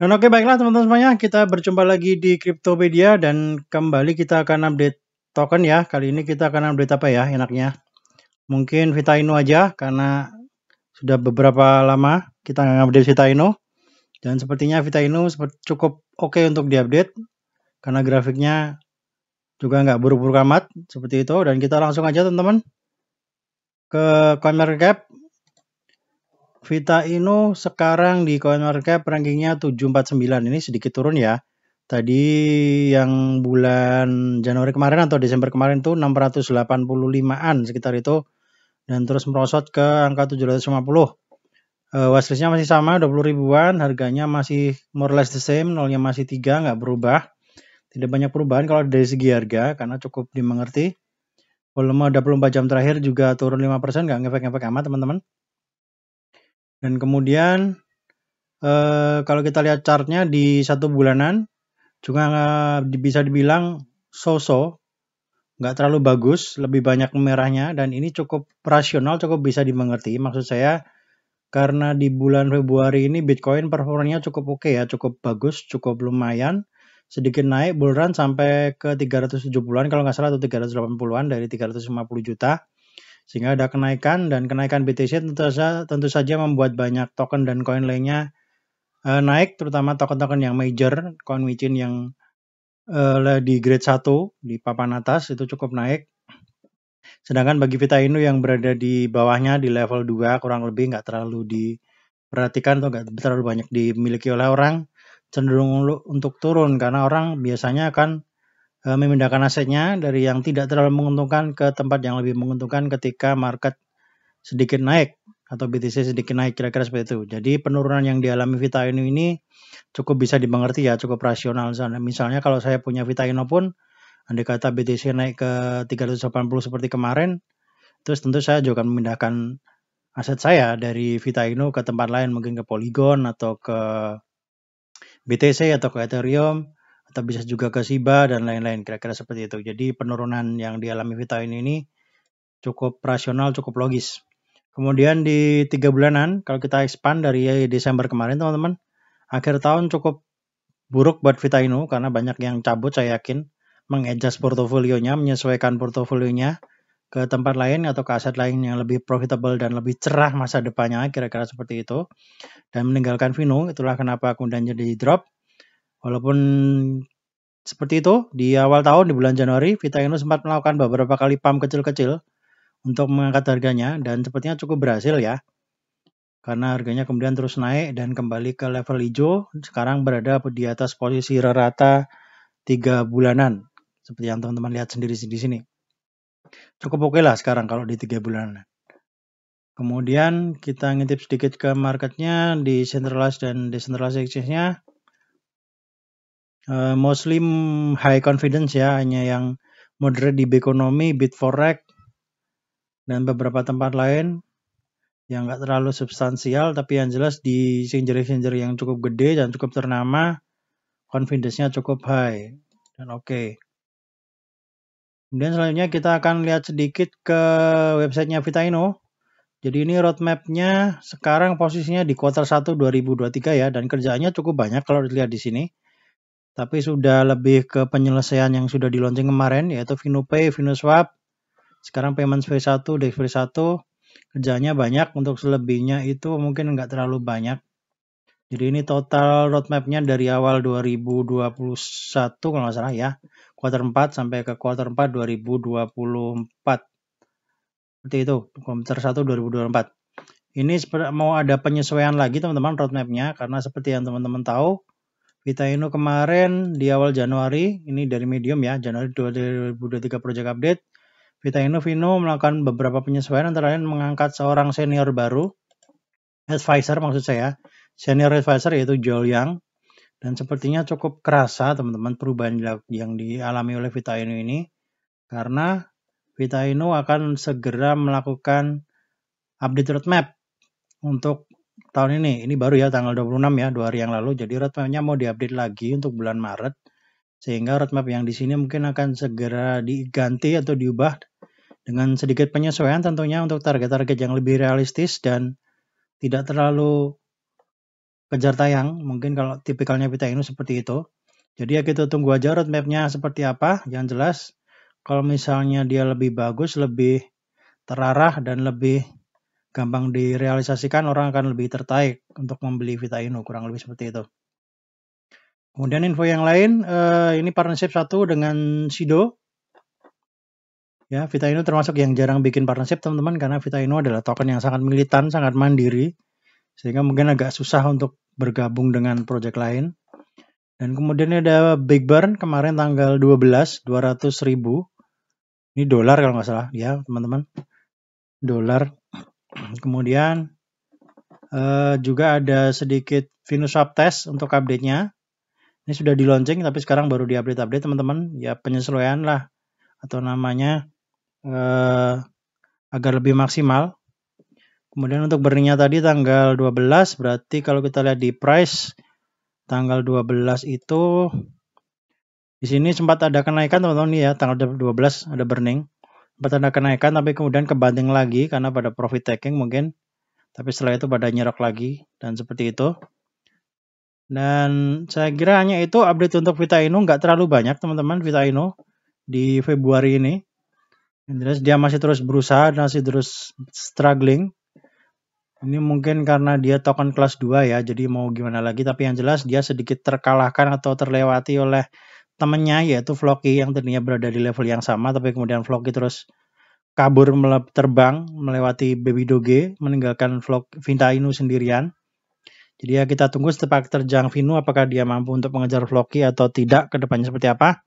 Dan oke baiklah teman-teman semuanya, kita berjumpa lagi di Cryptopedia dan kembali kita akan update token ya. Kali ini kita akan update apa ya enaknya? Mungkin Vita Inu aja karena sudah beberapa lama kita nggak update Vita Inu. Dan sepertinya Vita Inu cukup oke okay untuk diupdate karena grafiknya juga nggak buruk-buruk amat seperti itu. Dan kita langsung aja teman-teman ke CoinMarketCap Vita Inu sekarang di CoinMarket rankingnya 749. Ini sedikit turun ya. Tadi yang bulan Januari kemarin atau Desember kemarin tuh 685-an sekitar itu. Dan terus merosot ke angka 750. Uh, eh, masih sama 20 ribuan. Harganya masih more or less the same. Nolnya masih 3 nggak berubah. Tidak banyak perubahan kalau dari segi harga karena cukup dimengerti. Volume 24 jam terakhir juga turun 5% nggak ngefek-ngefek amat teman-teman. Dan kemudian eh, kalau kita lihat chartnya di satu bulanan juga eh, bisa dibilang so-so, nggak terlalu bagus, lebih banyak merahnya dan ini cukup rasional, cukup bisa dimengerti. Maksud saya karena di bulan Februari ini Bitcoin performanya cukup oke okay ya, cukup bagus, cukup lumayan sedikit naik bulan sampai ke 370-an kalau nggak salah atau 380-an dari 350 juta. Sehingga ada kenaikan dan kenaikan BTC tentu saja, tentu saja membuat banyak token dan koin lainnya uh, naik, terutama token-token yang major, koin micin yang uh, di grade 1 di papan atas itu cukup naik. Sedangkan bagi Vita Inu yang berada di bawahnya di level 2 kurang lebih nggak terlalu diperhatikan atau nggak terlalu banyak dimiliki oleh orang cenderung untuk turun karena orang biasanya akan Eh, memindahkan asetnya dari yang tidak terlalu menguntungkan ke tempat yang lebih menguntungkan ketika market sedikit naik atau BTC sedikit naik kira-kira seperti itu. Jadi penurunan yang dialami Vita ini cukup bisa dimengerti ya, cukup rasional. Misalnya kalau saya punya Vita pun, andai kata BTC naik ke 380 seperti kemarin, terus tentu saya juga akan memindahkan aset saya dari Vita ke tempat lain, mungkin ke Polygon atau ke BTC atau ke Ethereum atau bisa juga ke SIBA dan lain-lain kira-kira seperti itu. Jadi penurunan yang dialami Vita ini cukup rasional, cukup logis. Kemudian di tiga bulanan, kalau kita expand dari Desember kemarin teman-teman, akhir tahun cukup buruk buat Vita Inu karena banyak yang cabut saya yakin, mengejas portofolionya, menyesuaikan portofolionya ke tempat lain atau ke aset lain yang lebih profitable dan lebih cerah masa depannya, kira-kira seperti itu. Dan meninggalkan Vino, itulah kenapa kemudian jadi drop Walaupun seperti itu, di awal tahun di bulan Januari, Vita Inu sempat melakukan beberapa kali pump kecil-kecil untuk mengangkat harganya dan sepertinya cukup berhasil ya. Karena harganya kemudian terus naik dan kembali ke level hijau, sekarang berada di atas posisi rata 3 bulanan. Seperti yang teman-teman lihat sendiri di sini. Cukup oke okay lah sekarang kalau di 3 bulanan. Kemudian kita ngintip sedikit ke marketnya di centralized dan decentralized exchange-nya uh, mostly high confidence ya, hanya yang moderate di bit forex dan beberapa tempat lain yang nggak terlalu substansial, tapi yang jelas di singer-singer yang cukup gede dan cukup ternama, confidence-nya cukup high dan oke. Okay. Kemudian selanjutnya kita akan lihat sedikit ke websitenya Vitaino. Jadi ini roadmapnya sekarang posisinya di kuartal 1 2023 ya dan kerjaannya cukup banyak kalau dilihat di sini tapi sudah lebih ke penyelesaian yang sudah diluncing kemarin yaitu VinoPay, VinoSwap. Sekarang payment v 1, DEX v 1 kerjanya banyak untuk selebihnya itu mungkin nggak terlalu banyak. Jadi ini total roadmapnya dari awal 2021 kalau nggak salah ya. Quarter 4 sampai ke quarter 4 2024. Seperti itu, komputer 1 2024. Ini mau ada penyesuaian lagi teman-teman roadmapnya karena seperti yang teman-teman tahu Vita Inu kemarin di awal Januari, ini dari Medium ya, Januari 2023 Project Update, Vita Inu Vino melakukan beberapa penyesuaian antara lain mengangkat seorang senior baru, advisor maksud saya, senior advisor yaitu Joel Yang, dan sepertinya cukup kerasa teman-teman perubahan yang dialami oleh Vita Inu ini, karena Vita Inu akan segera melakukan update roadmap untuk tahun ini, ini baru ya tanggal 26 ya, dua hari yang lalu. Jadi roadmapnya mau diupdate lagi untuk bulan Maret. Sehingga roadmap yang di sini mungkin akan segera diganti atau diubah dengan sedikit penyesuaian tentunya untuk target-target yang lebih realistis dan tidak terlalu kejar tayang. Mungkin kalau tipikalnya kita ini seperti itu. Jadi ya kita tunggu aja roadmapnya seperti apa. Yang jelas kalau misalnya dia lebih bagus, lebih terarah dan lebih gampang direalisasikan orang akan lebih tertarik untuk membeli Vita Inu kurang lebih seperti itu. Kemudian info yang lain uh, ini partnership satu dengan Sido. Ya, Vita Inu termasuk yang jarang bikin partnership teman-teman karena Vita Inu adalah token yang sangat militan, sangat mandiri sehingga mungkin agak susah untuk bergabung dengan project lain. Dan kemudian ada Big Burn kemarin tanggal 12 200 ribu. Ini dolar kalau nggak salah ya teman-teman. Dolar Kemudian uh, juga ada sedikit Venus Swap Test untuk update-nya. Ini sudah di launching tapi sekarang baru di update-update teman-teman. Ya penyesuaian lah atau namanya uh, agar lebih maksimal. Kemudian untuk burningnya tadi tanggal 12 berarti kalau kita lihat di price tanggal 12 itu di sini sempat ada kenaikan teman-teman ya tanggal 12 ada burning bertanda kenaikan tapi kemudian kebanting lagi karena pada profit taking mungkin tapi setelah itu pada nyerok lagi dan seperti itu dan saya kira hanya itu update untuk Vita Inu nggak terlalu banyak teman-teman Vita Inu di Februari ini jelas dia masih terus berusaha dan masih terus struggling ini mungkin karena dia token kelas 2 ya jadi mau gimana lagi tapi yang jelas dia sedikit terkalahkan atau terlewati oleh temennya yaitu Floki yang tadinya berada di level yang sama tapi kemudian Floki terus kabur terbang melewati Baby Doge meninggalkan Flok Vinta Inu sendirian. Jadi ya kita tunggu setepak terjang Vinu apakah dia mampu untuk mengejar Floki atau tidak kedepannya seperti apa.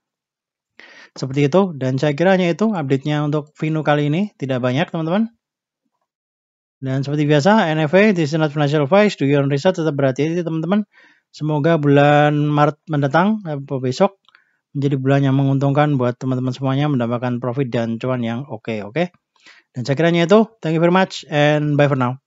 Seperti itu dan saya kira hanya itu update-nya untuk Vinu kali ini tidak banyak teman-teman. Dan seperti biasa NFA this is not financial advice do your research tetap berhati-hati teman-teman. Semoga bulan Maret mendatang eh, besok menjadi bulan yang menguntungkan buat teman-teman semuanya mendapatkan profit dan cuan yang oke okay, oke. Okay? Dan saya kiranya itu. Thank you very much and bye for now.